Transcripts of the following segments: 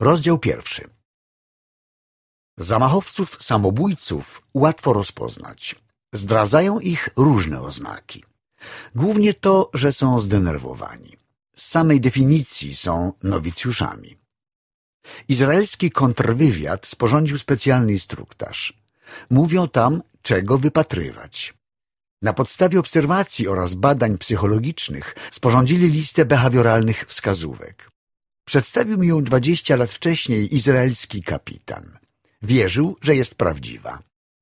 Rozdział pierwszy. Zamachowców samobójców łatwo rozpoznać. Zdradzają ich różne oznaki. Głównie to, że są zdenerwowani. Z samej definicji są nowicjuszami. Izraelski kontrwywiad sporządził specjalny instruktaż. Mówią tam, czego wypatrywać. Na podstawie obserwacji oraz badań psychologicznych sporządzili listę behawioralnych wskazówek. Przedstawił mi ją dwadzieścia lat wcześniej izraelski kapitan. Wierzył, że jest prawdziwa.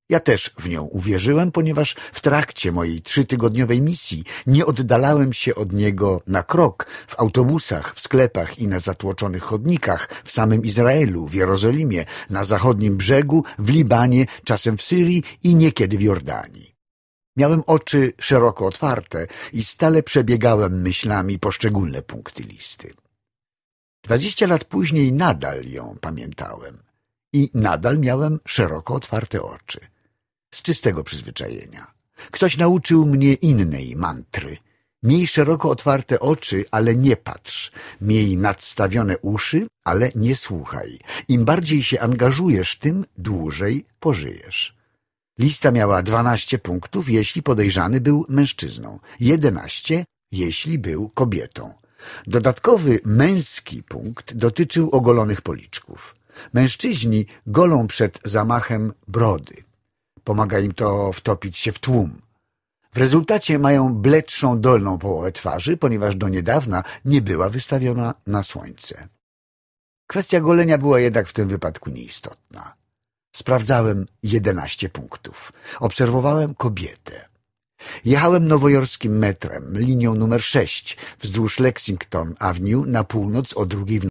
Ja też w nią uwierzyłem, ponieważ w trakcie mojej trzytygodniowej misji nie oddalałem się od niego na krok w autobusach, w sklepach i na zatłoczonych chodnikach w samym Izraelu, w Jerozolimie, na zachodnim brzegu, w Libanie, czasem w Syrii i niekiedy w Jordanii. Miałem oczy szeroko otwarte i stale przebiegałem myślami poszczególne punkty listy. Dwadzieścia lat później nadal ją pamiętałem i nadal miałem szeroko otwarte oczy. Z czystego przyzwyczajenia. Ktoś nauczył mnie innej mantry. Miej szeroko otwarte oczy, ale nie patrz. Miej nadstawione uszy, ale nie słuchaj. Im bardziej się angażujesz, tym dłużej pożyjesz. Lista miała dwanaście punktów, jeśli podejrzany był mężczyzną, jedenaście, jeśli był kobietą. Dodatkowy męski punkt dotyczył ogolonych policzków. Mężczyźni golą przed zamachem brody. Pomaga im to wtopić się w tłum. W rezultacie mają bledszą dolną połowę twarzy, ponieważ do niedawna nie była wystawiona na słońce. Kwestia golenia była jednak w tym wypadku nieistotna. Sprawdzałem jedenaście punktów. Obserwowałem kobietę. Jechałem nowojorskim metrem, linią numer 6, wzdłuż Lexington Avenue na północ o drugiej w